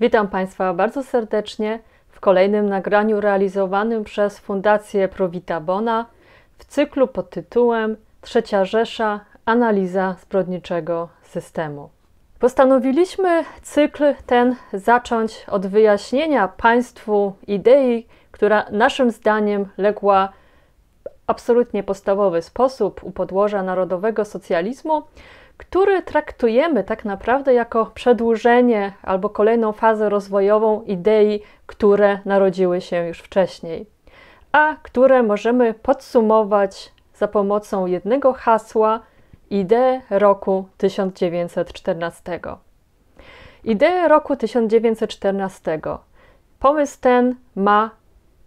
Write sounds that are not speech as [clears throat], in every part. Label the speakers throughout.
Speaker 1: Witam Państwa bardzo serdecznie w kolejnym nagraniu realizowanym przez Fundację Provita Bona w cyklu pod tytułem Trzecia Rzesza Analiza zbrodniczego systemu. Postanowiliśmy cykl ten zacząć od wyjaśnienia Państwu idei, która naszym zdaniem legła w absolutnie podstawowy sposób u podłoża narodowego socjalizmu, który traktujemy tak naprawdę jako przedłużenie albo kolejną fazę rozwojową idei, które narodziły się już wcześniej, a które możemy podsumować za pomocą jednego hasła ideę roku 1914. Ideę roku 1914. Pomysł ten ma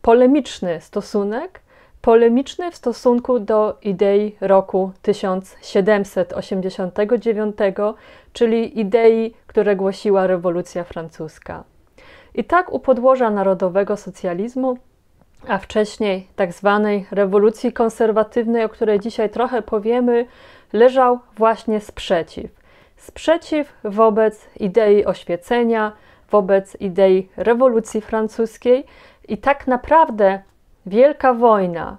Speaker 1: polemiczny stosunek polemiczny w stosunku do idei roku 1789, czyli idei, które głosiła rewolucja francuska. I tak u podłoża narodowego socjalizmu, a wcześniej tak zwanej rewolucji konserwatywnej, o której dzisiaj trochę powiemy, leżał właśnie sprzeciw. Sprzeciw wobec idei oświecenia, wobec idei rewolucji francuskiej i tak naprawdę Wielka wojna,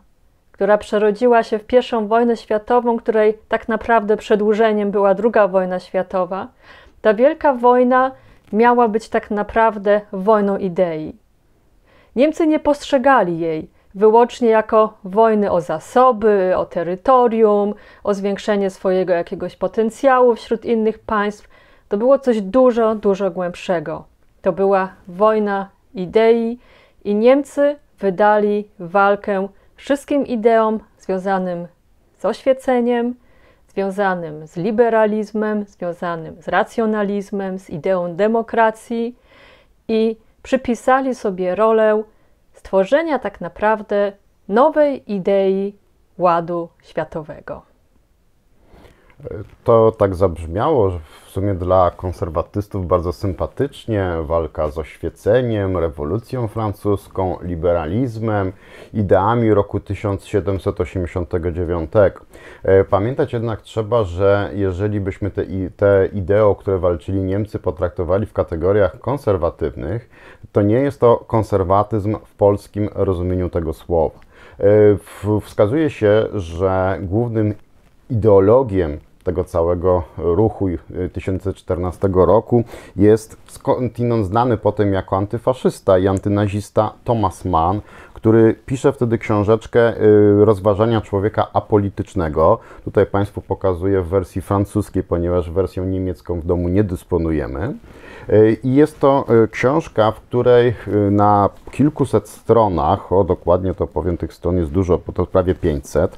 Speaker 1: która przerodziła się w pierwszą wojnę światową, której tak naprawdę przedłużeniem była druga wojna światowa, ta wielka wojna miała być tak naprawdę wojną idei. Niemcy nie postrzegali jej wyłącznie jako wojny o zasoby, o terytorium, o zwiększenie swojego jakiegoś potencjału wśród innych państw. To było coś dużo, dużo głębszego. To była wojna idei i Niemcy wydali walkę wszystkim ideom związanym z oświeceniem, związanym z liberalizmem, związanym z racjonalizmem, z ideą demokracji i przypisali sobie rolę stworzenia tak naprawdę nowej idei ładu światowego.
Speaker 2: To tak zabrzmiało w sumie dla konserwatystów bardzo sympatycznie. Walka z oświeceniem, rewolucją francuską, liberalizmem, ideami roku 1789. E, pamiętać jednak trzeba, że jeżeli byśmy te, te idee, o które walczyli Niemcy, potraktowali w kategoriach konserwatywnych, to nie jest to konserwatyzm w polskim rozumieniu tego słowa. E, wskazuje się, że głównym ideologiem tego całego ruchu 1014 y, roku jest skądinąd znany potem jako antyfaszysta i antynazista Thomas Mann, który pisze wtedy książeczkę y, Rozważania człowieka apolitycznego. Tutaj Państwu pokazuję w wersji francuskiej, ponieważ wersją niemiecką w domu nie dysponujemy. Y, I jest to książka, w której na kilkuset stronach, o dokładnie to powiem, tych stron jest dużo, bo to prawie 500,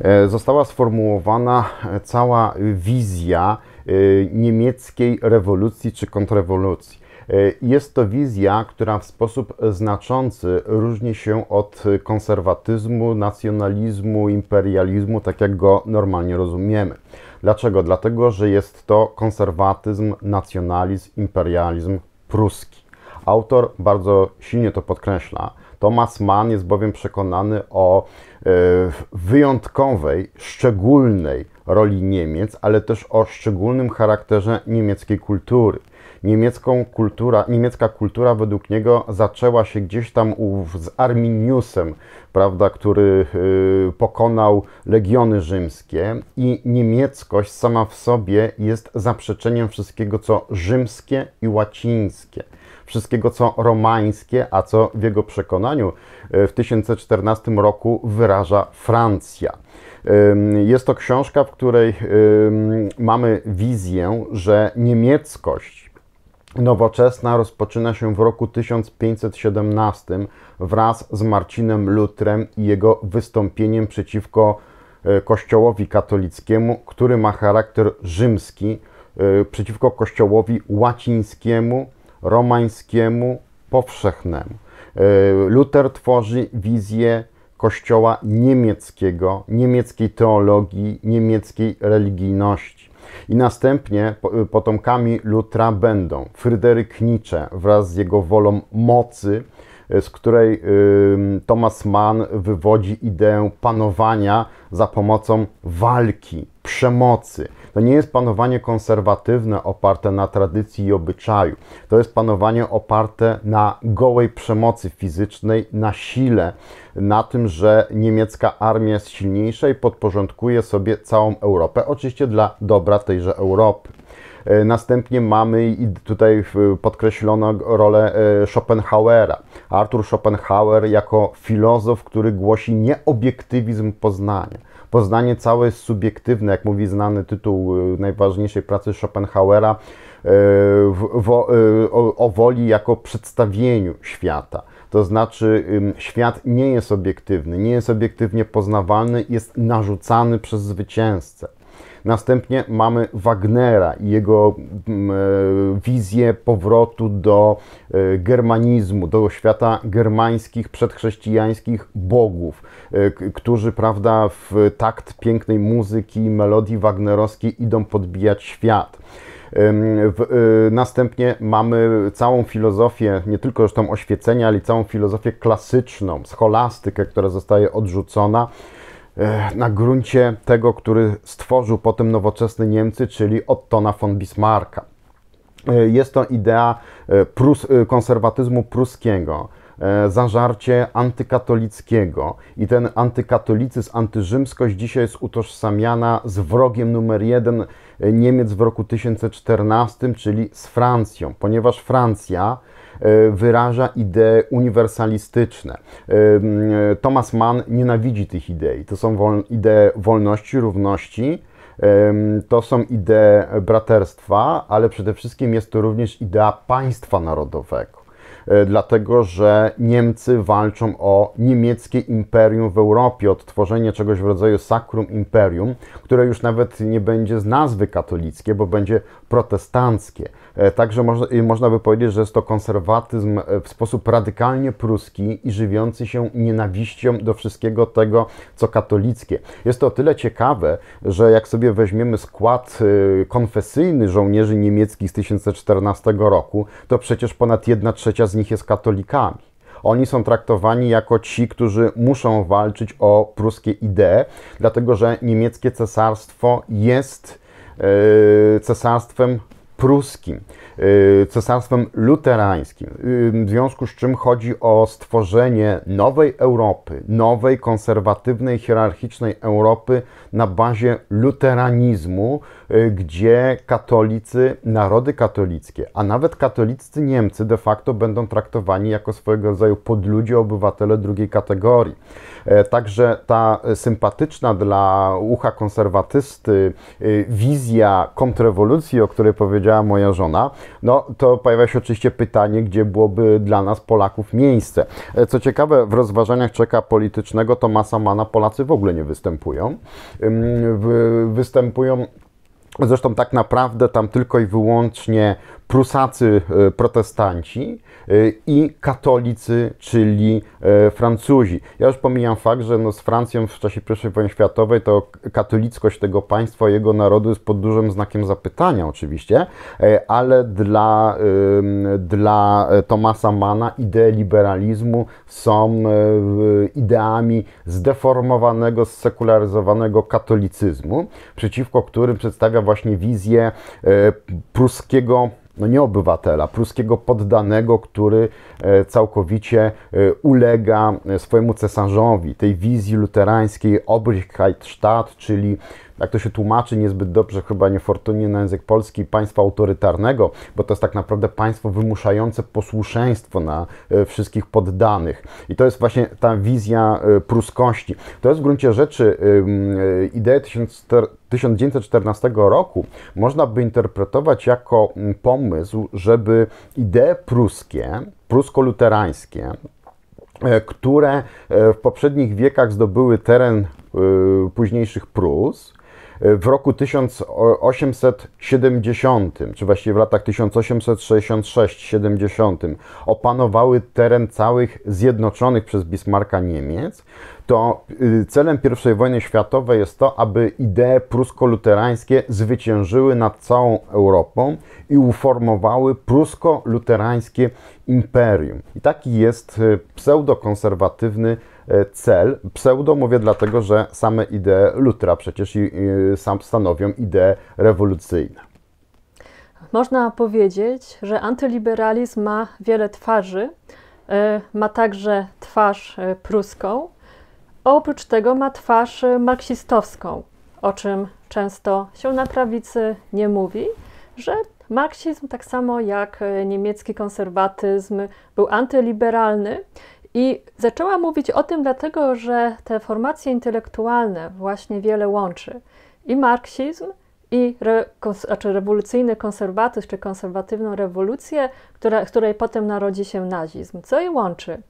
Speaker 2: E, została sformułowana cała wizja e, niemieckiej rewolucji czy kontrrewolucji. E, jest to wizja, która w sposób znaczący różni się od konserwatyzmu, nacjonalizmu, imperializmu, tak jak go normalnie rozumiemy. Dlaczego? Dlatego, że jest to konserwatyzm, nacjonalizm, imperializm pruski. Autor bardzo silnie to podkreśla. Thomas Mann jest bowiem przekonany o e, wyjątkowej, szczególnej roli Niemiec, ale też o szczególnym charakterze niemieckiej kultury. Niemiecką kultura, niemiecka kultura według niego zaczęła się gdzieś tam z Arminiusem, prawda, który e, pokonał legiony rzymskie i niemieckość sama w sobie jest zaprzeczeniem wszystkiego, co rzymskie i łacińskie wszystkiego, co romańskie, a co w jego przekonaniu e, w 1014 roku wyraża Francja. Jest to książka, w której mamy wizję, że niemieckość nowoczesna rozpoczyna się w roku 1517 wraz z Marcinem Lutrem i jego wystąpieniem przeciwko e, Kościołowi katolickiemu, który ma charakter rzymski, e, przeciwko Kościołowi łacińskiemu, romańskiemu powszechnemu. E, Luther tworzy wizję kościoła niemieckiego, niemieckiej teologii, niemieckiej religijności. I następnie e, potomkami Lutra będą Fryderyk Nietzsche wraz z jego wolą mocy, e, z której Thomas Mann wywodzi ideę panowania za pomocą walki, przemocy. To nie jest panowanie konserwatywne oparte na tradycji i obyczaju. To jest panowanie oparte na gołej przemocy fizycznej, na sile, na tym, że niemiecka armia jest silniejsza i podporządkuje sobie całą Europę, oczywiście dla dobra tejże Europy. E, następnie mamy tutaj podkreślono rolę e, Schopenhauera. Arthur Schopenhauer jako filozof, który głosi nieobiektywizm poznania. Poznanie całe jest subiektywne, jak mówi znany tytuł e, najważniejszej pracy Schopenhauera o woli jako przedstawieniu świata. To znaczy, świat nie jest obiektywny, nie jest obiektywnie poznawalny, jest narzucany przez zwycięzcę. Następnie mamy Wagnera i jego mm, e, wizję powrotu do e, germanizmu, do świata germańskich, przedchrześcijańskich bogów, e, którzy, prawda, w takt pięknej muzyki, melodii wagnerowskiej idą podbijać świat. Następnie mamy całą filozofię, nie tylko zresztą oświecenia, ale całą filozofię klasyczną, scholastykę, która zostaje odrzucona na gruncie tego, który stworzył potem nowoczesne Niemcy, czyli Ottona von Bismarcka. Jest to idea e, prus, e, konserwatyzmu pruskiego, e, zażarcie antykatolickiego. I ten antykatolicyzm, antyrzymskość dzisiaj jest utożsamiana z wrogiem numer jeden Niemiec w roku 1014, czyli z Francją, ponieważ Francja E, wyraża idee uniwersalistyczne. E, e, Thomas Mann nienawidzi tych idei. To są wol, idee wolności, równości. To są idee braterstwa, ale przede wszystkim jest to również idea państwa narodowego dlatego że Niemcy walczą o niemieckie imperium w Europie, o tworzenie czegoś w rodzaju sacrum imperium, które już nawet nie będzie z nazwy katolickie, bo będzie protestanckie. E, także można, by powiedzieć, że jest to konserwatyzm e, w sposób radykalnie pruski i żywiący się nienawiścią do wszystkiego tego, co katolickie. Jest to o tyle ciekawe, że jak sobie weźmiemy skład e, konfesyjny żołnierzy niemieckich z 1014 roku, to przecież ponad 1 trzecia z nich jest katolikami oni są traktowani jako ci, którzy muszą walczyć o pruskie idee, dlatego że niemieckie cesarstwo jest E, cesarstwem pruskim, e, cesarstwem luterańskim, e, w związku z czym chodzi o stworzenie nowej Europy, nowej konserwatywnej, hierarchicznej Europy na bazie luteranizmu, Y, gdzie katolicy, narody katolickie, a nawet katolicy Niemcy de facto będą traktowani jako swojego rodzaju podludzie obywatele drugiej kategorii. E, także ta sympatyczna dla ucha konserwatysty y, wizja kontrrewolucji, o której powiedziała moja żona, no to pojawia się oczywiście pytanie, gdzie byłoby dla nas Polaków miejsce. E, co ciekawe, w rozważaniach czeka politycznego Tomasa Mana Polacy w ogóle nie występują. Występują Zresztą tak naprawdę tam tylko i wyłącznie Prusacy e, protestanci e, i katolicy, czyli e, Francuzi. Ja już pomijam fakt, że no z Francją w czasie I wojny światowej to katolickość tego państwa, jego narodu jest pod dużym znakiem zapytania oczywiście, ale dla, dla Tomasa Mana idee liberalizmu są ideami zdeformowanego, sekularyzowanego katolicyzmu, przeciwko którym przedstawia właśnie wizję pruskiego no nie obywatela, pruskiego poddanego, który e, całkowicie e, ulega e, swojemu cesarzowi, tej wizji luterańskiej Obrigkeitstaat, czyli jak to się tłumaczy niezbyt dobrze, chyba niefortunnie na język polski, państwa autorytarnego, bo to jest tak naprawdę państwo wymuszające posłuszeństwo na e, wszystkich poddanych. I to jest właśnie ta wizja e, pruskości. To jest w gruncie rzeczy e, ideę 1914 roku można by interpretować jako mm, pomysł, żeby idee pruskie, prusko-luterańskie, które w poprzednich wiekach zdobyły teren późniejszych Prus, E, w roku 1870, czy właściwie w latach 1866-70 opanowały teren całych zjednoczonych przez Bismarcka Niemiec, to y, celem I wojny światowej jest to, aby idee prusko-luterańskie zwyciężyły nad całą Europą i uformowały prusko-luterańskie imperium. I taki jest y, pseudokonserwatywny E, cel. Pseudo mówię dlatego, że same idee Lutra przecież sam stanowią idee rewolucyjne.
Speaker 1: Można powiedzieć, że antyliberalizm ma wiele twarzy. E, ma także twarz e, pruską. Oprócz tego ma twarz marksistowską, o czym często się na prawicy nie mówi, że marksizm, tak samo jak niemiecki konserwatyzm, był antyliberalny i zaczęła mówić o tym, dlatego że te formacje intelektualne właśnie wiele łączy. I marksizm, i re, znaczy rewolucyjny konserwatyzm, czy konserwatywną rewolucję, która, której potem narodzi się nazizm. Co je łączy?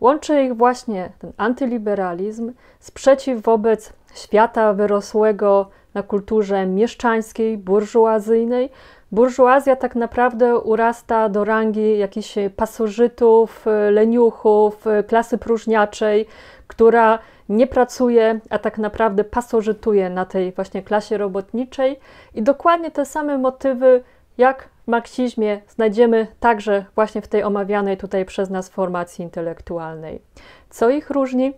Speaker 1: Łączy ich właśnie ten antyliberalizm, sprzeciw wobec świata wyrosłego na kulturze mieszczańskiej, burżuazyjnej. Burżuazja tak naprawdę urasta do rangi jakichś pasożytów, leniuchów, klasy próżniaczej, która nie pracuje, a tak naprawdę pasożytuje na tej właśnie klasie robotniczej. I dokładnie te same motywy, jak w marksizmie, znajdziemy także właśnie w tej omawianej tutaj przez nas formacji intelektualnej. Co ich różni?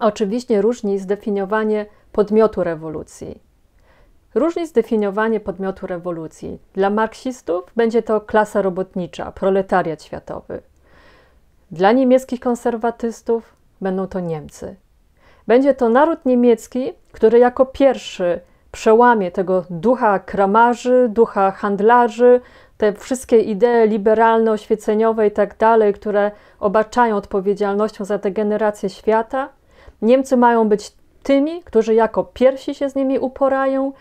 Speaker 1: Oczywiście różni zdefiniowanie podmiotu rewolucji. Różni zdefiniowanie podmiotu rewolucji. Dla marksistów będzie to klasa robotnicza, proletariat światowy. Dla niemieckich konserwatystów będą to Niemcy. Będzie to naród niemiecki, który jako pierwszy przełamie tego ducha kramarzy, ducha handlarzy, te wszystkie idee liberalno-oświeceniowe i tak dalej, które obaczają odpowiedzialnością za tę generację świata. Niemcy mają być tymi, którzy jako pierwsi się z nimi uporają,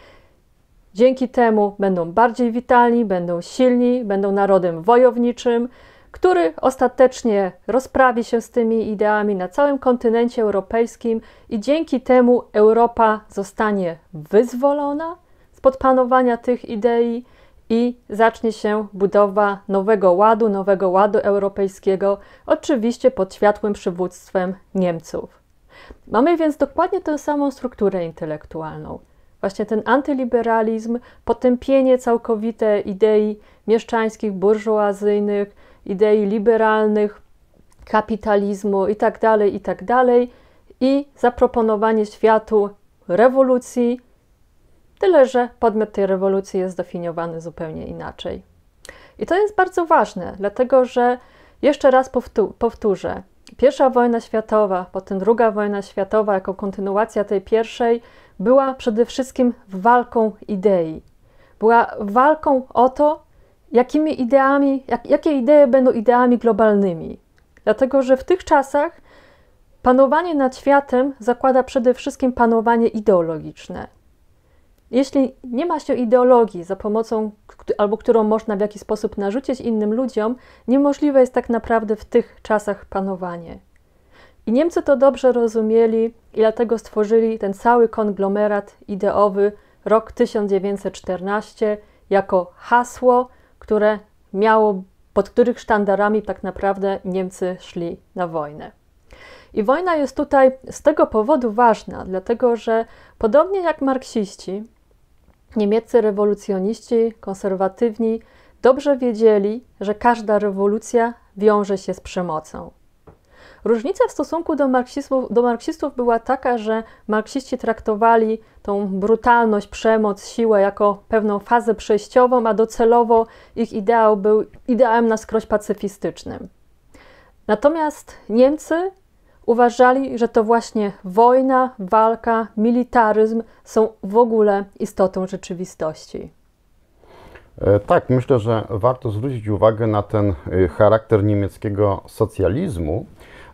Speaker 1: Dzięki temu będą bardziej witalni, będą silni, będą narodem wojowniczym, który ostatecznie rozprawi się z tymi ideami na całym kontynencie europejskim i dzięki temu Europa zostanie wyzwolona spod panowania tych idei i zacznie się budowa nowego ładu, nowego ładu europejskiego, oczywiście pod światłym przywództwem Niemców. Mamy więc dokładnie tę samą strukturę intelektualną. Właśnie ten antyliberalizm, potępienie całkowite idei mieszczańskich, burżuazyjnych, idei liberalnych, kapitalizmu itd., tak itd. Tak i zaproponowanie światu rewolucji, tyle że podmiot tej rewolucji jest definiowany zupełnie inaczej. I to jest bardzo ważne, dlatego że jeszcze raz powtórzę, pierwsza wojna światowa, potem druga wojna światowa, jako kontynuacja tej pierwszej, była przede wszystkim walką idei. Była walką o to, jakimi ideami, jak, jakie idee będą ideami globalnymi. Dlatego, że w tych czasach panowanie nad światem zakłada przede wszystkim panowanie ideologiczne. Jeśli nie ma się ideologii, za pomocą albo którą można w jakiś sposób narzucić innym ludziom, niemożliwe jest tak naprawdę w tych czasach panowanie. I Niemcy to dobrze rozumieli i dlatego stworzyli ten cały konglomerat ideowy rok 1914 jako hasło, które miało, pod których sztandarami tak naprawdę Niemcy szli na wojnę. I wojna jest tutaj z tego powodu ważna, dlatego że podobnie jak marksiści, niemieccy rewolucjoniści, konserwatywni dobrze wiedzieli, że każda rewolucja wiąże się z przemocą. Różnica w stosunku do marksistów, do marksistów była taka, że marksiści traktowali tą brutalność, przemoc, siłę jako pewną fazę przejściową, a docelowo ich ideał był ideałem na skroś pacyfistycznym. Natomiast Niemcy uważali, że to właśnie wojna, walka, militaryzm są w ogóle istotą rzeczywistości.
Speaker 2: E, tak, myślę, że warto zwrócić uwagę na ten e, charakter niemieckiego socjalizmu,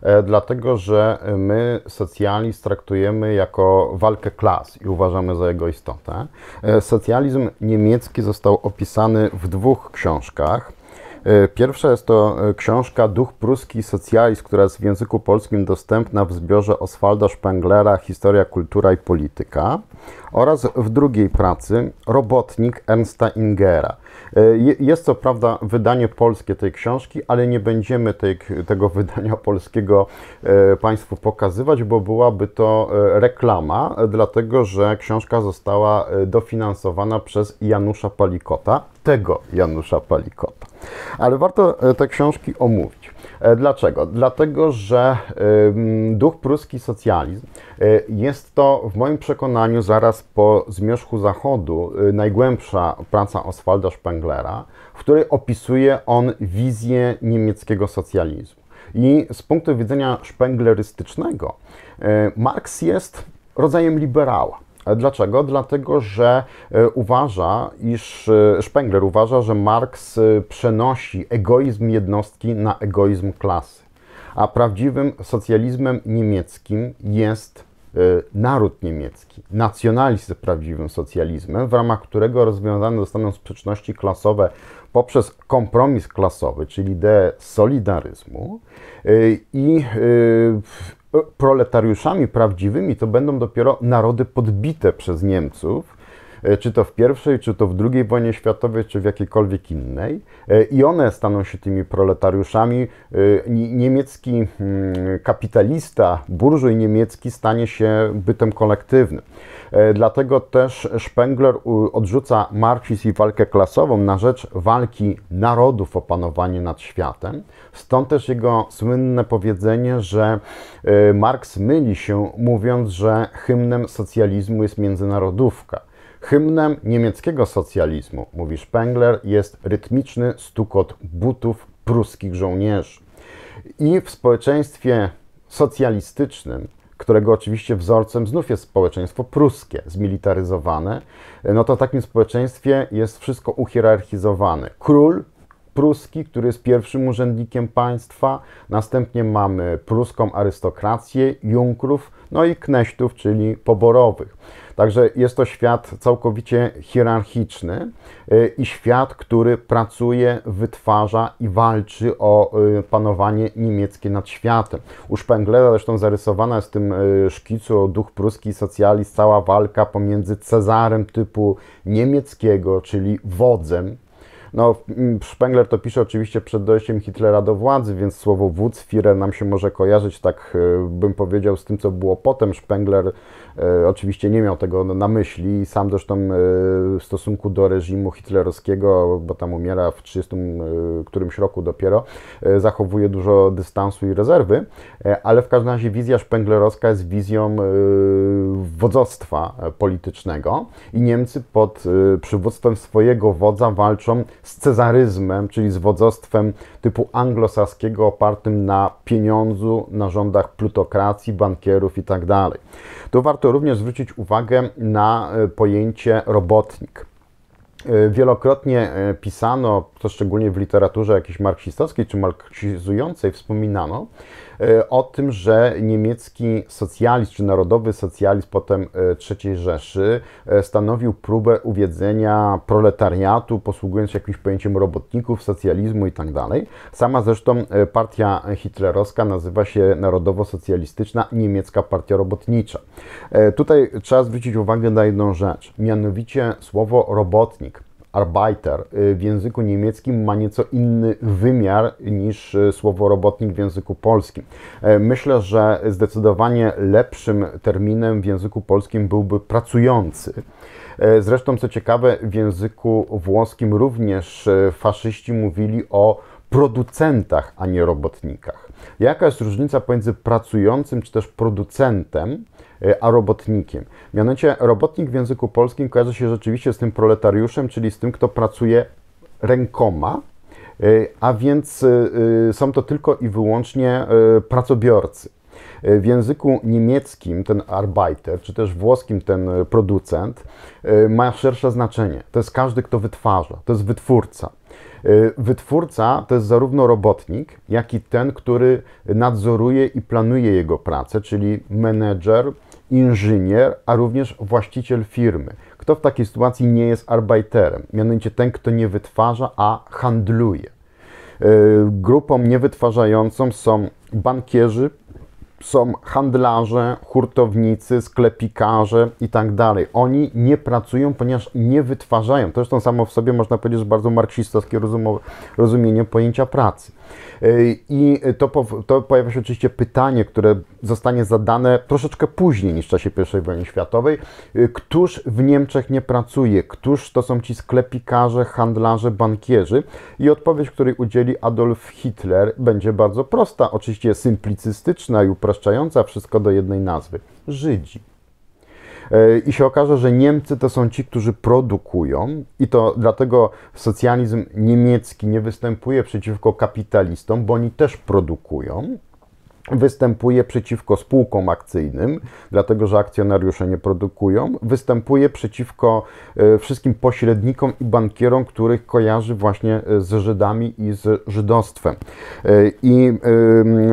Speaker 2: E, dlatego że my socjalizm traktujemy jako walkę klas i uważamy za jego istotę. E, socjalizm niemiecki został opisany w dwóch książkach. E, pierwsza jest to książka Duch pruski socjalizm, która jest w języku polskim dostępna w zbiorze Oswalda Spenglera Historia, kultura i polityka oraz w drugiej pracy Robotnik Ernsta Ingera. E, jest co prawda wydanie polskie tej książki, ale nie będziemy tej, tego wydania polskiego e, Państwu pokazywać, bo byłaby to e, reklama, dlatego że książka została dofinansowana przez Janusza Palikota, tego Janusza Palikota. Ale warto te książki omówić. E, dlaczego? Dlatego, że duch pruski socjalizm e, jest to w moim przekonaniu zaraz po zmierzchu Zachodu e, najgłębsza praca Oswalda Spenglera, w której opisuje on wizję niemieckiego socjalizmu. I z punktu widzenia szpenglerystycznego, Marx jest rodzajem liberała. Dlaczego? Dlatego, że e, uważa, iż e, Spengler uważa, że Marx e, przenosi egoizm jednostki na egoizm klasy. A prawdziwym socjalizmem niemieckim jest naród niemiecki. Nacjonalizm jest prawdziwym socjalizmem, w ramach którego rozwiązane zostaną sprzeczności klasowe poprzez kompromis klasowy, czyli ideę solidaryzmu i proletariuszami prawdziwymi to będą dopiero narody podbite przez Niemców, E, czy to w pierwszej, czy to w drugiej wojnie światowej, czy w jakiejkolwiek innej. E, I one staną się tymi proletariuszami. E, niemiecki mm, kapitalista, burżuj niemiecki stanie się bytem kolektywnym. Dlatego też Spengler odrzuca marksizm i walkę klasową na rzecz walki narodów o panowanie nad światem. Stąd też jego słynne powiedzenie, że Marx myli się mówiąc, że hymnem socjalizmu jest międzynarodówka. Hymnem niemieckiego socjalizmu, mówi Spengler, jest rytmiczny stukot butów pruskich żołnierzy. I w społeczeństwie socjalistycznym, którego oczywiście wzorcem znów jest społeczeństwo pruskie, zmilitaryzowane, no to w takim społeczeństwie jest wszystko uhierarchizowane. Król pruski, który jest pierwszym urzędnikiem państwa, następnie mamy pruską arystokrację, junkrów, no i kneśtów, czyli poborowych. Także jest to świat całkowicie hierarchiczny y, i świat, który pracuje, wytwarza i walczy o y, panowanie niemieckie nad światem. U Spenglera zresztą zarysowana jest w tym y, szkicu o duch pruski i socjalizm cała walka pomiędzy Cezarem typu niemieckiego, czyli wodzem, no, mm, Spengler to pisze oczywiście przed dojściem Hitlera do władzy, więc słowo Wurzfirer nam się może kojarzyć, tak e, bym powiedział, z tym, co było potem. Spengler e, oczywiście nie miał tego na myśli sam zresztą e, w stosunku do reżimu hitlerowskiego, bo tam umiera w 30 którymś roku dopiero, zachowuje dużo dystansu i rezerwy, ale w każdym razie wizja szpenglerowska jest wizją wodzostwa politycznego i Niemcy pod przywództwem swojego wodza walczą z cezaryzmem, czyli z wodzostwem typu anglosaskiego opartym na pieniądzu, narządach plutokracji, bankierów itd. Tak tu warto również zwrócić uwagę na e, pojęcie robotnik. E, wielokrotnie e, pisano, to szczególnie w literaturze jakiejś marksistowskiej czy marksizującej, wspominano, o tym, że niemiecki socjalizm, czy narodowy socjalizm potem e, III Rzeszy e, stanowił próbę uwiedzenia proletariatu, posługując się jakimś pojęciem robotników, socjalizmu itd. Tak Sama zresztą e, partia hitlerowska nazywa się Narodowo-Socjalistyczna Niemiecka Partia Robotnicza. Tutaj trzeba zwrócić uwagę na jedną rzecz, mianowicie słowo robotnik Arbeiter y, w języku niemieckim ma nieco inny wymiar niż y, słowo robotnik w języku polskim. Y, myślę, że zdecydowanie lepszym terminem w języku polskim byłby pracujący. Zresztą, co ciekawe, w języku włoskim również faszyści mówili o producentach, a nie robotnikach. Jaka jest różnica pomiędzy pracującym czy też producentem, e, a robotnikiem? Mianowicie robotnik w języku polskim kojarzy się rzeczywiście z tym proletariuszem, czyli z tym, kto pracuje rękoma, e, a więc e, są to tylko i wyłącznie pracobiorcy. W języku niemieckim ten arbeiter, czy też włoskim ten producent ma szersze znaczenie. To jest każdy, kto wytwarza, to jest wytwórca. Y, wytwórca to jest zarówno robotnik, jak i ten, który nadzoruje i planuje jego pracę, czyli menedżer, inżynier, a również właściciel firmy. Kto w takiej sytuacji nie jest arbeiterem, Mianowicie ten, kto nie wytwarza, a handluje. Y, grupą niewytwarzającą są bankierzy, są handlarze, hurtownicy, sklepikarze i tak dalej. Oni nie pracują, ponieważ nie wytwarzają. To jest to samo w sobie można powiedzieć, że bardzo marksistowskie rozumienie pojęcia pracy. Y, I to, to pojawia się oczywiście pytanie, które zostanie zadane troszeczkę później niż w czasie I wojny światowej. Y, któż w Niemczech nie pracuje? Któż to są ci sklepikarze, handlarze, bankierzy? I odpowiedź, której udzieli Adolf Hitler, będzie bardzo prosta, oczywiście symplicystyczna i upraszczająca wszystko do jednej nazwy: Żydzi e, i się okaże, że Niemcy to są ci, którzy produkują i to dlatego socjalizm niemiecki nie występuje przeciwko kapitalistom, bo oni też produkują występuje przeciwko spółkom akcyjnym, dlatego że akcjonariusze nie produkują, występuje przeciwko e, wszystkim pośrednikom i bankierom, których kojarzy właśnie e, z Żydami i z żydostwem. E, I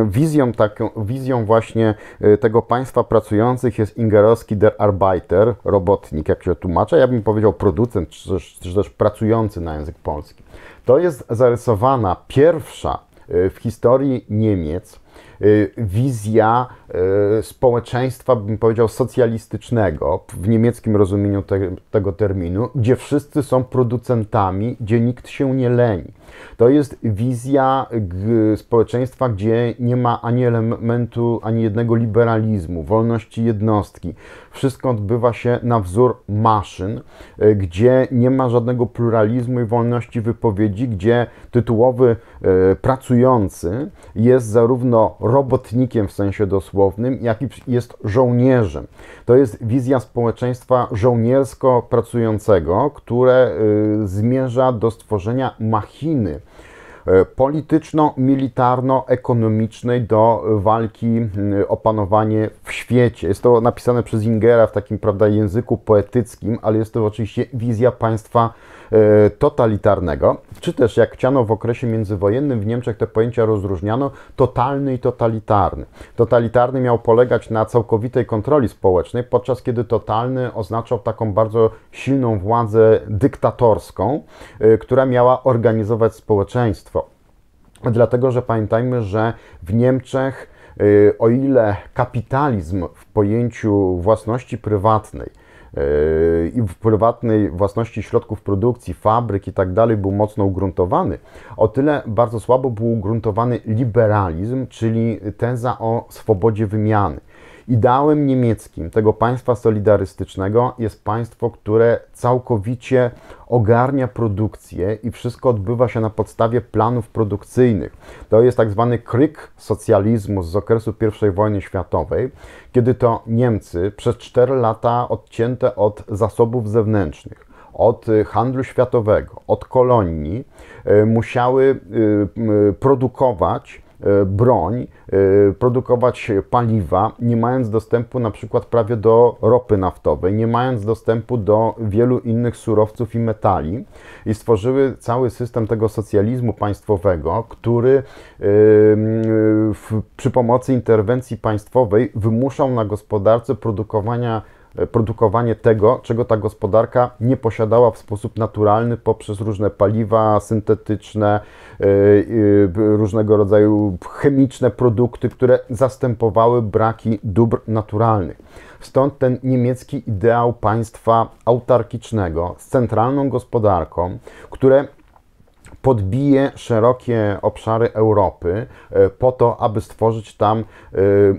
Speaker 2: wizją, taką, wizją właśnie tego państwa pracujących jest ingerowski der Arbeiter, robotnik, jak się tłumaczę, ja bym powiedział producent, czy też, czy też pracujący na język polski. To jest zarysowana pierwsza w historii Niemiec Y, wizja y, społeczeństwa, bym powiedział, socjalistycznego w niemieckim rozumieniu te, tego terminu, gdzie wszyscy są producentami, gdzie nikt się nie leni. To jest wizja społeczeństwa, gdzie nie ma ani elementu, ani jednego liberalizmu, wolności jednostki. Wszystko odbywa się na wzór maszyn, e, gdzie nie ma żadnego pluralizmu i wolności wypowiedzi, gdzie tytułowy e, pracujący jest zarówno robotnikiem w sensie dosłownym, jak i jest żołnierzem. To jest wizja społeczeństwa żołniersko-pracującego, które e, zmierza do stworzenia machiny, wojny e, polityczno-militarno-ekonomicznej do walki mm, o panowanie w świecie. Jest to napisane przez Ingera w takim prawda, języku poetyckim, ale jest to oczywiście wizja państwa E, totalitarnego, czy też jak chciano w okresie międzywojennym w Niemczech te pojęcia rozróżniano, totalny i totalitarny. Totalitarny miał polegać na całkowitej kontroli społecznej, podczas kiedy totalny oznaczał taką bardzo silną władzę dyktatorską, e, która miała organizować społeczeństwo. Dlatego, że pamiętajmy, że w Niemczech e, o ile kapitalizm w pojęciu własności prywatnej Yy, i w prywatnej własności środków produkcji, fabryk i tak dalej był mocno ugruntowany, o tyle bardzo słabo był ugruntowany liberalizm, czyli teza o swobodzie wymiany. Ideałem niemieckim tego państwa solidarystycznego jest państwo, które całkowicie ogarnia produkcję i wszystko odbywa się na podstawie planów produkcyjnych. To jest tak zwany kryk socjalizmu z okresu I wojny światowej, kiedy to Niemcy przez 4 lata odcięte od zasobów zewnętrznych od y, handlu światowego, od kolonii, y, musiały y, produkować E, broń, e, produkować paliwa, nie mając dostępu na przykład prawie do ropy naftowej, nie mając dostępu do wielu innych surowców i metali i stworzyły cały system tego socjalizmu państwowego, który e, przy pomocy interwencji państwowej wymuszał na gospodarce produkowania E, produkowanie tego, czego ta gospodarka nie posiadała w sposób naturalny poprzez różne paliwa syntetyczne, e, e, różnego rodzaju chemiczne produkty, które zastępowały braki dóbr naturalnych. Stąd ten niemiecki ideał państwa autarkicznego z centralną gospodarką, które podbije szerokie obszary Europy e, po to, aby stworzyć tam e,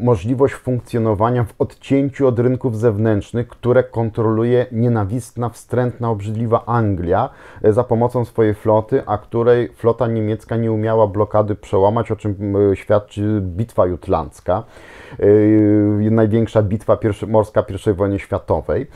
Speaker 2: możliwość funkcjonowania w odcięciu od rynków zewnętrznych, które kontroluje nienawistna, wstrętna, obrzydliwa Anglia e, za pomocą swojej floty, a której flota niemiecka nie umiała blokady przełamać, o czym świadczy bitwa jutlandzka, największa bitwa morska I wojny światowej.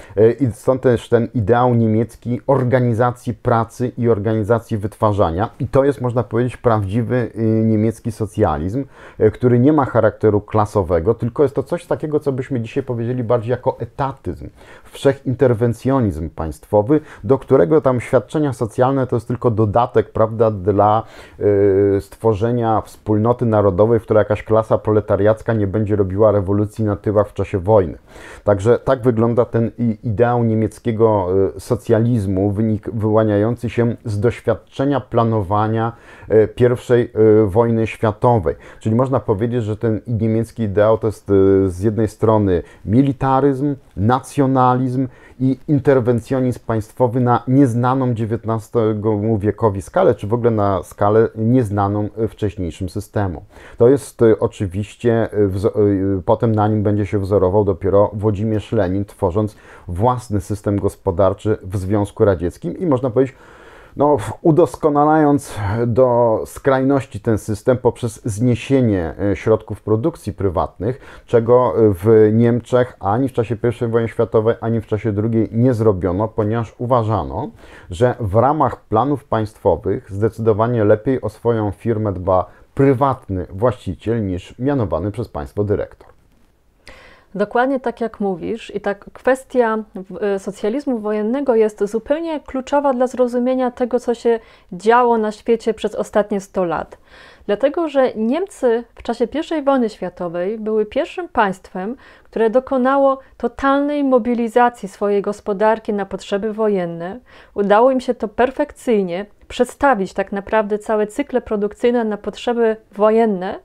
Speaker 2: I stąd też ten ideał niemiecki organizacji pracy i organizacji wytwarzania i to jest, można powiedzieć, prawdziwy y, niemiecki socjalizm, y, który nie ma charakteru klasowego, tylko jest to coś takiego, co byśmy dzisiaj powiedzieli bardziej jako etatyzm, wszechinterwencjonizm państwowy, do którego tam świadczenia socjalne to jest tylko dodatek, prawda, dla y, stworzenia wspólnoty narodowej, w której jakaś klasa proletariacka nie będzie robiła rewolucji na tyłach w czasie wojny. Także tak wygląda ten ideał niemieckiego socjalizmu, wynik, wyłaniający się z doświadczenia planu uszanowania e, I e, wojny światowej. Czyli można powiedzieć, że ten niemiecki ideał to jest e, z jednej strony militaryzm, nacjonalizm i interwencjonizm państwowy na nieznaną XIX wiekowi skalę, czy w ogóle na skalę nieznaną wcześniejszym systemu. To jest oczywiście, potem na nim będzie się wzorował dopiero Włodzimierz Lenin, tworząc własny system gospodarczy w Związku Radzieckim i można powiedzieć, no, udoskonalając do skrajności ten system poprzez zniesienie e, środków produkcji prywatnych, czego e, w Niemczech ani w czasie I wojny światowej, ani w czasie II nie zrobiono, ponieważ uważano, że w ramach planów państwowych zdecydowanie lepiej o swoją firmę dba prywatny właściciel niż mianowany przez państwo dyrektor.
Speaker 1: Dokładnie tak jak mówisz, i tak kwestia e, socjalizmu wojennego jest zupełnie kluczowa dla zrozumienia tego, co się działo na świecie przez ostatnie 100 lat. Dlatego, że Niemcy w czasie I wojny światowej były pierwszym państwem, które dokonało totalnej mobilizacji swojej gospodarki na potrzeby wojenne. Udało im się to perfekcyjnie przedstawić tak naprawdę całe cykle produkcyjne na potrzeby wojenne,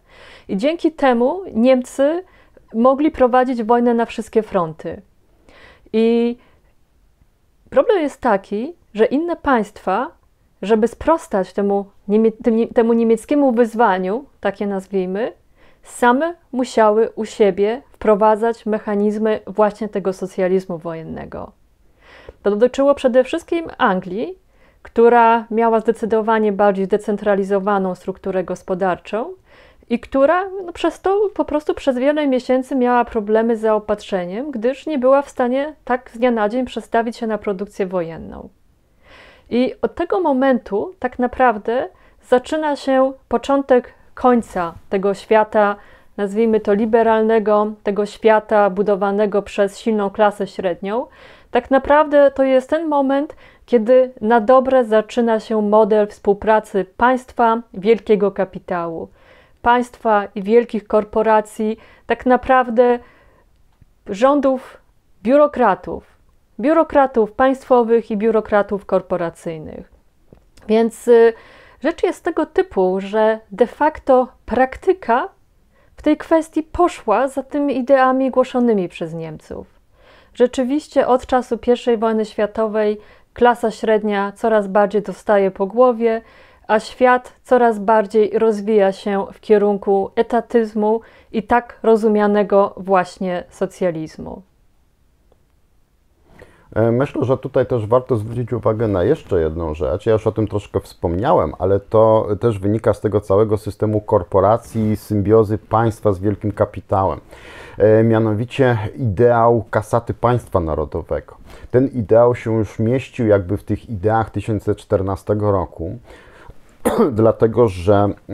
Speaker 1: i dzięki temu Niemcy mogli prowadzić wojnę na wszystkie fronty. I problem jest taki, że inne państwa, żeby sprostać temu, temu niemieckiemu wyzwaniu, takie nazwijmy, same musiały u siebie wprowadzać mechanizmy właśnie tego socjalizmu wojennego. To dotyczyło przede wszystkim Anglii, która miała zdecydowanie bardziej zdecentralizowaną strukturę gospodarczą i która no, przez to po prostu przez wiele miesięcy miała problemy z zaopatrzeniem, gdyż nie była w stanie tak z dnia na dzień przestawić się na produkcję wojenną. I od tego momentu tak naprawdę zaczyna się początek końca tego świata, nazwijmy to liberalnego, tego świata budowanego przez silną klasę średnią. Tak naprawdę to jest ten moment, kiedy na dobre zaczyna się model współpracy państwa, wielkiego kapitału państwa i wielkich korporacji, tak naprawdę rządów biurokratów, biurokratów państwowych i biurokratów korporacyjnych. Więc y, rzecz jest tego typu, że de facto praktyka w tej kwestii poszła za tymi ideami głoszonymi przez Niemców. Rzeczywiście od czasu I wojny światowej klasa średnia coraz bardziej dostaje po głowie a świat coraz bardziej rozwija się w kierunku etatyzmu i tak rozumianego właśnie socjalizmu.
Speaker 2: E, myślę, że tutaj też warto zwrócić uwagę na jeszcze jedną rzecz. Ja już o tym troszkę wspomniałem, ale to też wynika z tego całego systemu korporacji, symbiozy państwa z wielkim kapitałem. E, mianowicie ideał kasaty państwa narodowego. Ten ideał się już mieścił jakby w tych ideach 1914 roku. [clears throat] dlatego że y,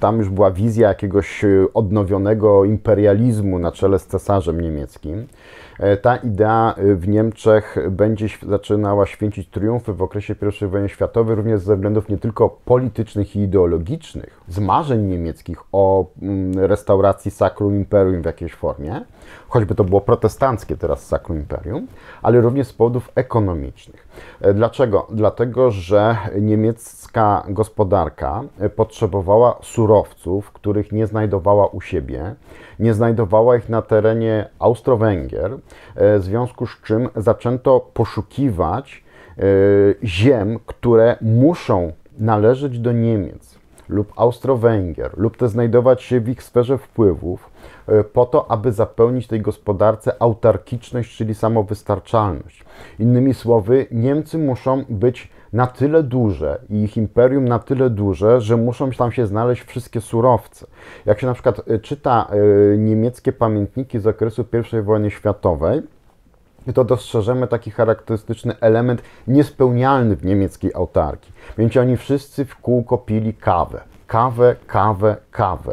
Speaker 2: tam już była wizja jakiegoś y, odnowionego imperializmu na czele z cesarzem niemieckim. E, ta idea y, w Niemczech będzie zaczynała święcić triumfy w okresie I wojny światowej, również ze względów nie tylko politycznych i ideologicznych, z marzeń niemieckich o mm, restauracji Sacrum Imperium w jakiejś formie, choćby to było protestanckie teraz Sacrum Imperium, ale również z powodów ekonomicznych. E, dlaczego? Dlatego, że niemiecka gospodarka e, potrzebowała surowców, których nie znajdowała u siebie, nie znajdowała ich na terenie Austro-Węgier, E, w związku z czym zaczęto poszukiwać e, ziem, które muszą należeć do Niemiec lub Austro-Węgier, lub też znajdować się w ich sferze wpływów, e, po to, aby zapełnić tej gospodarce autarkiczność, czyli samowystarczalność. Innymi słowy, Niemcy muszą być na tyle duże i ich imperium na tyle duże, że muszą tam się znaleźć wszystkie surowce. Jak się na przykład y, czyta y, niemieckie pamiętniki z okresu I wojny światowej, to dostrzeżemy taki charakterystyczny element niespełnialny w niemieckiej autarki. Mianowicie oni wszyscy w kółko pili kawę. Kawę, kawę, kawę.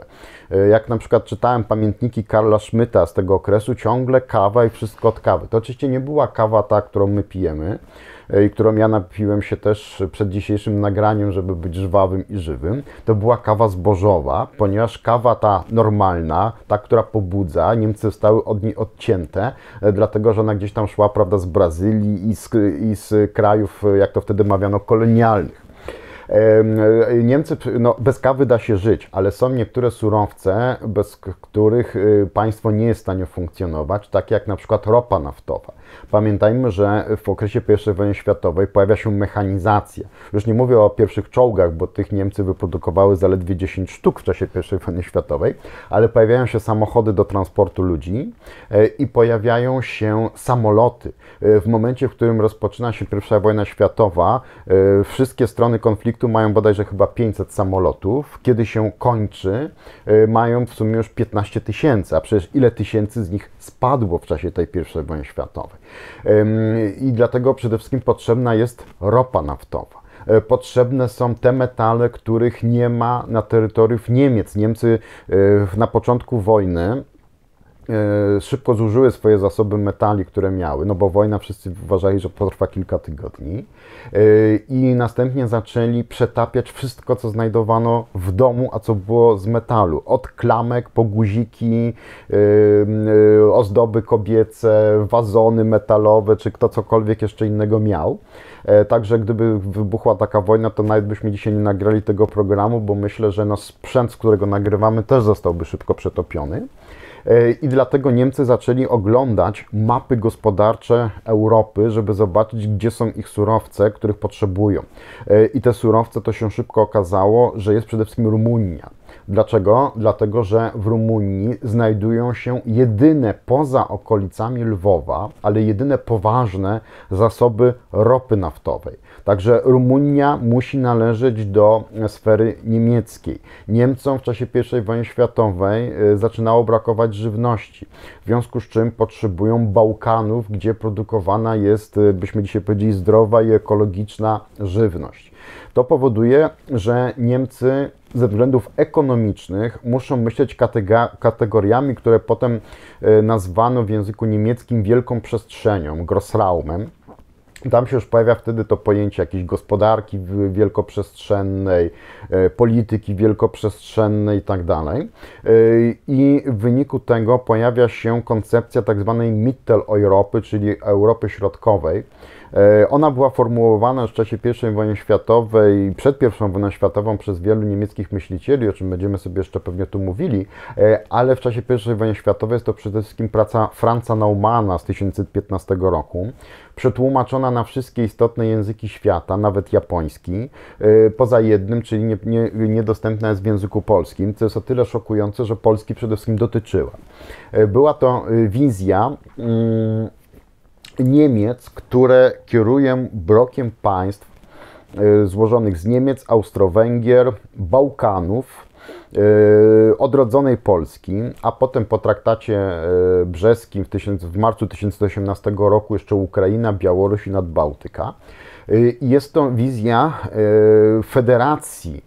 Speaker 2: Y, jak na przykład czytałem pamiętniki Karla Schmyta z tego okresu, ciągle kawa i wszystko od kawy. To oczywiście nie była kawa ta, którą my pijemy, E, i którą ja napiłem się też przed dzisiejszym nagraniem, żeby być żwawym i żywym, to była kawa zbożowa, ponieważ kawa ta normalna, ta, która pobudza, Niemcy zostały od niej odcięte, e, dlatego, że ona gdzieś tam szła, prawda, z Brazylii i z, i z krajów, e, jak to wtedy mawiano, kolonialnych. E, Niemcy, no, bez kawy da się żyć, ale są niektóre surowce, bez których y, państwo nie jest w stanie funkcjonować, takie jak na przykład ropa naftowa. Pamiętajmy, że w okresie I wojny światowej pojawia się mechanizacja. Już nie mówię o pierwszych czołgach, bo tych Niemcy wyprodukowały zaledwie 10 sztuk w czasie I wojny światowej, ale pojawiają się samochody do transportu ludzi e, i pojawiają się samoloty. E, w momencie, w którym rozpoczyna się I wojna światowa, wszystkie strony konfliktu konfliktu mają bodajże chyba 500 samolotów. Kiedy się kończy, e, mają w sumie już 15 tysięcy, a przecież ile tysięcy z nich spadło w czasie tej pierwszej wojny światowej. I dlatego przede wszystkim potrzebna jest ropa naftowa e, potrzebne są te metale, których nie ma na terytoriów Niemiec. Niemcy e, na początku wojny E, szybko zużyły swoje zasoby metali, które miały, no bo wojna wszyscy uważali, że potrwa kilka tygodni. E, I następnie zaczęli przetapiać wszystko, co znajdowano w domu, a co było z metalu. Od klamek po guziki, e, ozdoby kobiece, wazony metalowe, czy kto cokolwiek jeszcze innego miał. Także gdyby wybuchła taka wojna, to nawet byśmy dzisiaj nie nagrali tego programu, bo myślę, że no sprzęt, z którego nagrywamy, też zostałby szybko przetopiony. E, I dlatego Niemcy zaczęli oglądać mapy gospodarcze Europy, żeby zobaczyć, gdzie są ich surowce, których potrzebują. E, I te surowce to się szybko okazało, że jest przede wszystkim Rumunia. Dlaczego? Dlatego, że w Rumunii znajdują się jedyne poza okolicami Lwowa, ale jedyne poważne zasoby ropy naftowej. Także Rumunia musi należeć do sfery niemieckiej. Niemcom w czasie I wojny światowej y, zaczynało brakować żywności, w związku z czym potrzebują Bałkanów, gdzie produkowana jest, y, byśmy dzisiaj powiedzieli, zdrowa i ekologiczna żywność. To powoduje, że Niemcy ze względów ekonomicznych muszą myśleć kategoriami, które potem y, nazwano w języku niemieckim wielką przestrzenią, Grossraumem. Tam się już pojawia wtedy to pojęcie jakiejś gospodarki wielkoprzestrzennej, e, polityki wielkoprzestrzennej itd. Tak e, I w wyniku tego pojawia się koncepcja tak zwanej Mittel Europy, czyli Europy Środkowej, E, ona była formułowana w czasie I wojny światowej i przed I wojną światową przez wielu niemieckich myślicieli, o czym będziemy sobie jeszcze pewnie tu mówili, e, ale w czasie I wojny światowej jest to przede wszystkim praca Franza Naumana z 1915 roku, przetłumaczona na wszystkie istotne języki świata, nawet japoński, e, poza jednym, czyli nie, nie, niedostępna jest w języku polskim, co jest o tyle szokujące, że Polski przede wszystkim dotyczyła. Była to wizja. Mm, Niemiec, które kierują brokiem państw y, złożonych z Niemiec, Austro-Węgier, Bałkanów, y, odrodzonej Polski, a potem po traktacie y, brzeskim w, tysiąc, w marcu 1918 roku jeszcze Ukraina, Białoruś i Nadbałtyka. Jest to wizja federacji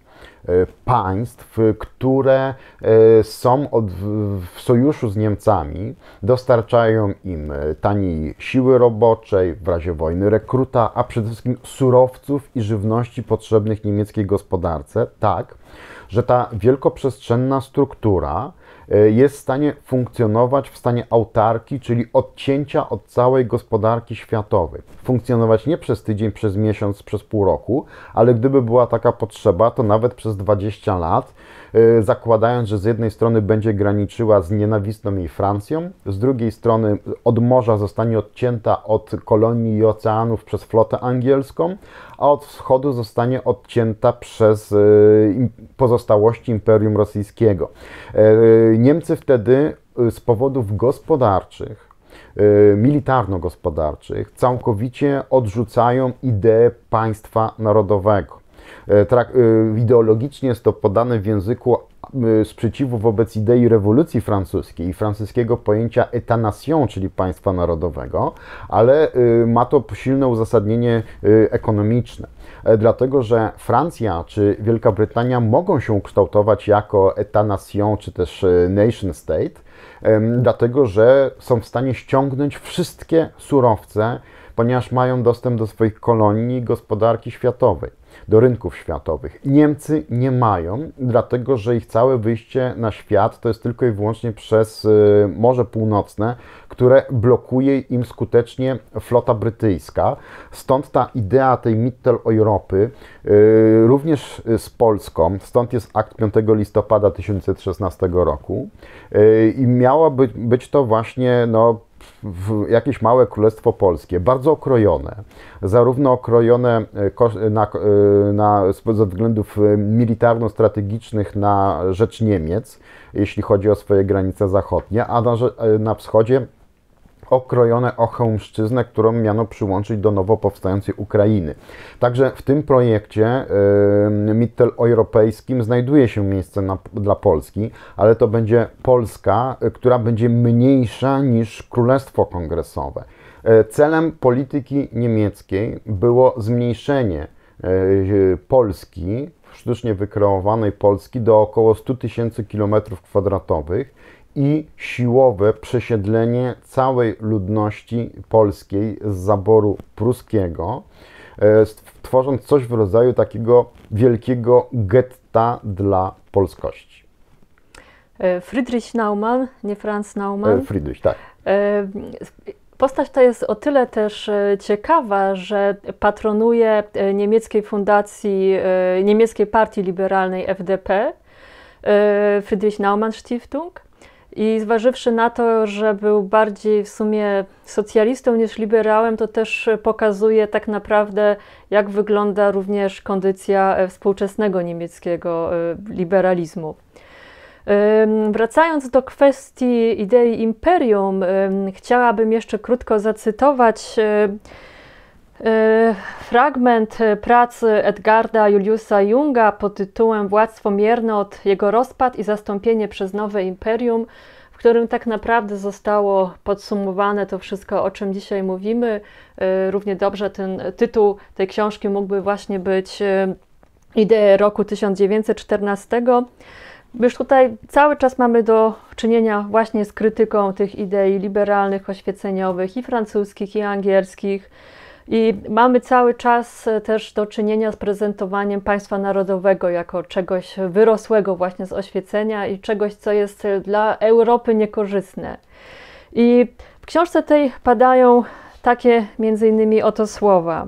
Speaker 2: E, państw, które e, są od, w sojuszu z Niemcami, dostarczają im e, taniej siły roboczej, w razie wojny rekruta, a przede wszystkim surowców i żywności potrzebnych niemieckiej gospodarce, tak, że ta wielkoprzestrzenna struktura E, jest w stanie funkcjonować w stanie autarki, czyli odcięcia od całej gospodarki światowej. Funkcjonować nie przez tydzień, przez miesiąc, przez pół roku, ale gdyby była taka potrzeba, to nawet przez 20 lat E, zakładając, że z jednej strony będzie graniczyła z nienawistną jej Francją, z drugiej strony od morza zostanie odcięta od kolonii i oceanów przez flotę angielską, a od wschodu zostanie odcięta przez e, pozostałości Imperium Rosyjskiego. E, Niemcy wtedy z powodów gospodarczych militarno-gospodarczych całkowicie odrzucają ideę państwa narodowego. E, e, ideologicznie jest to podane w języku e, sprzeciwu wobec idei rewolucji francuskiej i francuskiego pojęcia etanation, czyli państwa narodowego, ale ma to silne uzasadnienie ekonomiczne. Dlatego, że Francja czy Wielka Brytania mogą się kształtować jako etanation, czy też nation state, dlatego, że są w stanie ściągnąć wszystkie surowce, ponieważ mają dostęp do swoich kolonii gospodarki światowej do rynków światowych. Niemcy nie mają, dlatego że ich całe wyjście na świat to jest tylko i wyłącznie przez y, Morze Północne, które blokuje im skutecznie flota brytyjska. Stąd ta idea tej Mittel-Europy y, również z Polską, stąd jest akt 5 listopada 1916 roku y, i miała być, być to właśnie no, jakieś małe królestwo polskie, bardzo okrojone, zarówno okrojone e, e, na, e, na, ze względów militarno-strategicznych na rzecz Niemiec, jeśli chodzi o swoje granice zachodnie, a na, na wschodzie okrojone o hełmszczyznę, którą miano przyłączyć do nowo powstającej Ukrainy. Także w tym projekcie yy, europejskim znajduje się miejsce na, dla Polski, ale to będzie Polska, y, która będzie mniejsza niż Królestwo Kongresowe. Y, celem polityki niemieckiej było zmniejszenie y, Polski, sztucznie wykreowanej Polski, do około 100 tysięcy kilometrów kwadratowych i siłowe przesiedlenie całej ludności polskiej z zaboru pruskiego, e, tworząc coś w rodzaju takiego wielkiego getta dla polskości.
Speaker 1: E, Friedrich Naumann, nie Franz Naumann. E, Friedrich, tak. Postać ta jest o tyle też ciekawa, że patronuje niemieckiej fundacji, niemieckiej partii liberalnej FDP, Friedrich Naumann Stiftung i zważywszy na to, że był bardziej w sumie socjalistą niż liberałem, to też pokazuje tak naprawdę, jak wygląda również kondycja e, współczesnego niemieckiego e, liberalizmu. Wracając do kwestii idei imperium, chciałabym jeszcze krótko zacytować Y, fragment y, pracy Edgarda Juliusa Junga pod tytułem Władztwo Miernot, jego rozpad i zastąpienie przez nowe imperium, w którym tak naprawdę zostało podsumowane to wszystko, o czym dzisiaj mówimy. Y, równie dobrze ten tytuł tej książki mógłby właśnie być Idee roku 1914. Już tutaj cały czas mamy do czynienia właśnie z krytyką tych idei liberalnych, oświeceniowych i francuskich, i angielskich i mamy cały czas e, też do czynienia z prezentowaniem państwa narodowego jako czegoś wyrosłego właśnie z oświecenia i czegoś, co jest dla Europy niekorzystne. I w książce tej padają takie między innymi oto słowa.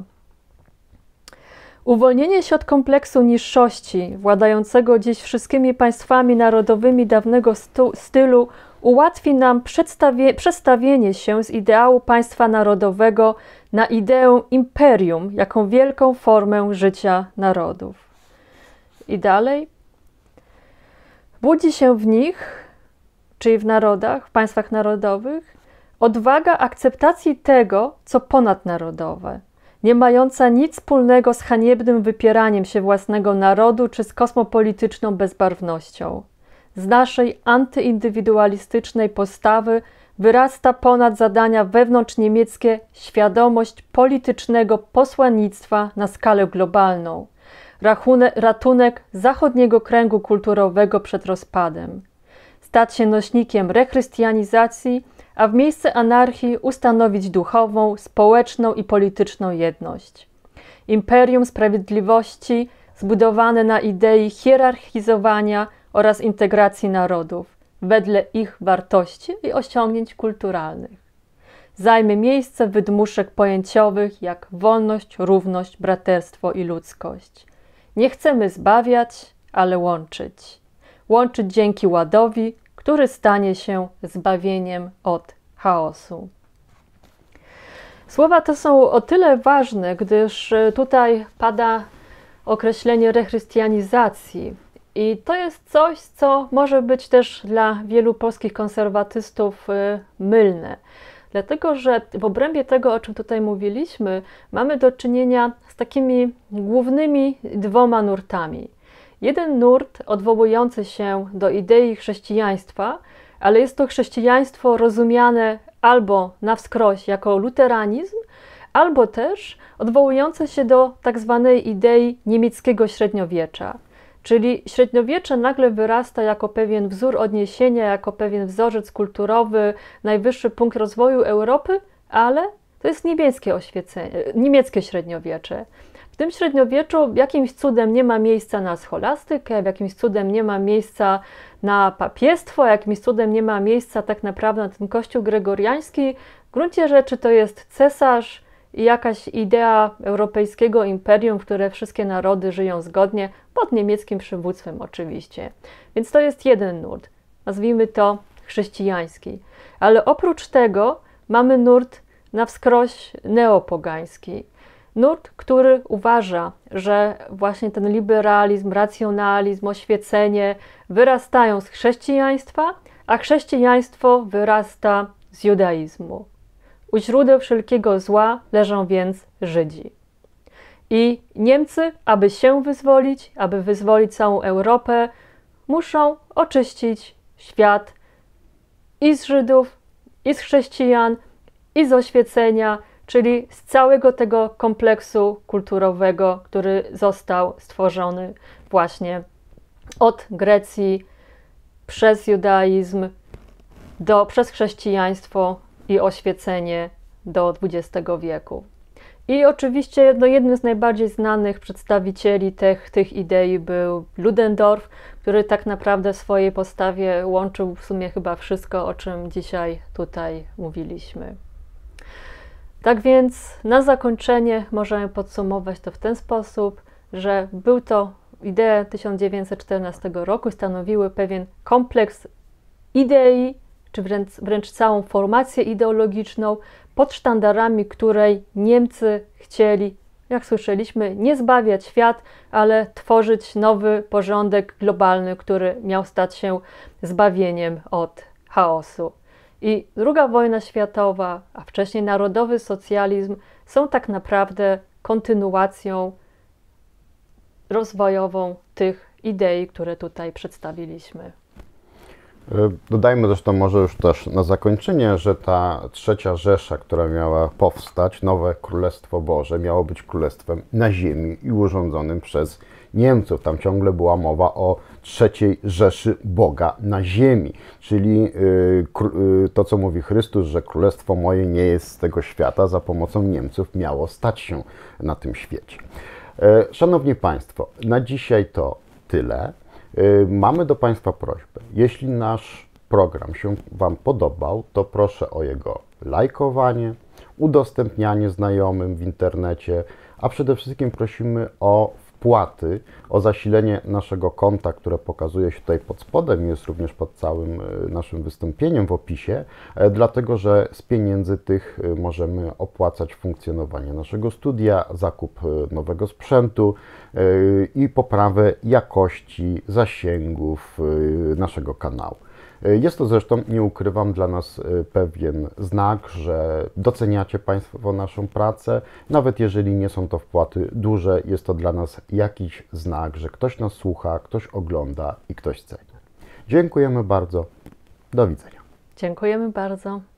Speaker 1: Uwolnienie się od kompleksu niższości, władającego dziś wszystkimi państwami narodowymi dawnego stylu ułatwi nam przestawienie się z ideału państwa narodowego na ideę imperium, jaką wielką formę życia narodów. I dalej. Budzi się w nich, czyli w narodach, w państwach narodowych, odwaga akceptacji tego, co ponadnarodowe, nie mająca nic wspólnego z haniebnym wypieraniem się własnego narodu czy z kosmopolityczną bezbarwnością z naszej antyindywidualistycznej postawy wyrasta ponad zadania wewnątrzniemieckie świadomość politycznego posłannictwa na skalę globalną, ratunek zachodniego kręgu kulturowego przed rozpadem. Stać się nośnikiem rechrystianizacji, a w miejsce anarchii ustanowić duchową, społeczną i polityczną jedność. Imperium Sprawiedliwości zbudowane na idei hierarchizowania – oraz integracji narodów wedle ich wartości i osiągnięć kulturalnych. Zajmie miejsce wydmuszek pojęciowych jak wolność, równość, braterstwo i ludzkość. Nie chcemy zbawiać, ale łączyć. Łączyć dzięki ładowi, który stanie się zbawieniem od chaosu. Słowa te są o tyle ważne, gdyż tutaj pada określenie rechrystianizacji, i to jest coś, co może być też dla wielu polskich konserwatystów y, mylne. Dlatego, że w obrębie tego, o czym tutaj mówiliśmy, mamy do czynienia z takimi głównymi dwoma nurtami. Jeden nurt odwołujący się do idei chrześcijaństwa, ale jest to chrześcijaństwo rozumiane albo na wskroś jako luteranizm, albo też odwołujące się do tak zwanej idei niemieckiego średniowiecza. Czyli średniowiecze nagle wyrasta jako pewien wzór odniesienia, jako pewien wzorzec kulturowy, najwyższy punkt rozwoju Europy, ale to jest niemieckie oświecenie, niemieckie średniowiecze. W tym średniowieczu jakimś cudem nie ma miejsca na scholastykę, jakimś cudem nie ma miejsca na papiestwo, jakimś cudem nie ma miejsca tak naprawdę na ten kościół gregoriański. W gruncie rzeczy to jest cesarz, jakaś idea europejskiego imperium, w które wszystkie narody żyją zgodnie, pod niemieckim przywództwem oczywiście. Więc to jest jeden nurt. Nazwijmy to chrześcijański. Ale oprócz tego mamy nurt na wskroś neopogański. Nurt, który uważa, że właśnie ten liberalizm, racjonalizm, oświecenie wyrastają z chrześcijaństwa, a chrześcijaństwo wyrasta z judaizmu. U źródeł wszelkiego zła leżą więc Żydzi. I Niemcy, aby się wyzwolić, aby wyzwolić całą Europę, muszą oczyścić świat i z Żydów, i z chrześcijan, i z oświecenia, czyli z całego tego kompleksu kulturowego, który został stworzony właśnie od Grecji przez judaizm do, przez chrześcijaństwo i oświecenie do XX wieku. I oczywiście no, jednym z najbardziej znanych przedstawicieli tych, tych idei był Ludendorff, który tak naprawdę w swojej postawie łączył w sumie chyba wszystko, o czym dzisiaj tutaj mówiliśmy. Tak więc na zakończenie możemy podsumować to w ten sposób, że był to idee 1914 roku, stanowiły pewien kompleks idei czy wręcz, wręcz całą formację ideologiczną pod sztandarami, której Niemcy chcieli, jak słyszeliśmy, nie zbawiać świat, ale tworzyć nowy porządek globalny, który miał stać się zbawieniem od chaosu. I II wojna światowa, a wcześniej narodowy socjalizm są tak naprawdę kontynuacją rozwojową tych idei, które tutaj przedstawiliśmy.
Speaker 2: Y, dodajmy zresztą może już też na zakończenie, że ta trzecia Rzesza, która miała powstać, nowe Królestwo Boże, miało być królestwem na ziemi i urządzonym przez Niemców. Tam ciągle była mowa o trzeciej Rzeszy Boga na ziemi, czyli y, y, to, co mówi Chrystus, że królestwo moje nie jest z tego świata, za pomocą Niemców miało stać się na tym świecie. Szanowni Państwo, na dzisiaj to tyle. Mamy do Państwa prośbę jeśli nasz program się Wam podobał, to proszę o jego lajkowanie, udostępnianie znajomym w internecie, a przede wszystkim prosimy o wpłaty o zasilenie naszego konta, które pokazuje się tutaj pod spodem, jest również pod całym e, naszym wystąpieniem w opisie, e, dlatego że z pieniędzy tych e, możemy opłacać funkcjonowanie naszego studia, zakup nowego sprzętu i poprawę jakości zasięgów naszego kanału. Jest to zresztą, nie ukrywam, dla nas y, pewien znak, że doceniacie Państwo naszą pracę. Nawet jeżeli nie są to wpłaty duże, jest to dla nas jakiś znak, że ktoś nas słucha, ktoś ogląda i ktoś ceni. Dziękujemy bardzo. Do widzenia.
Speaker 1: Dziękujemy bardzo.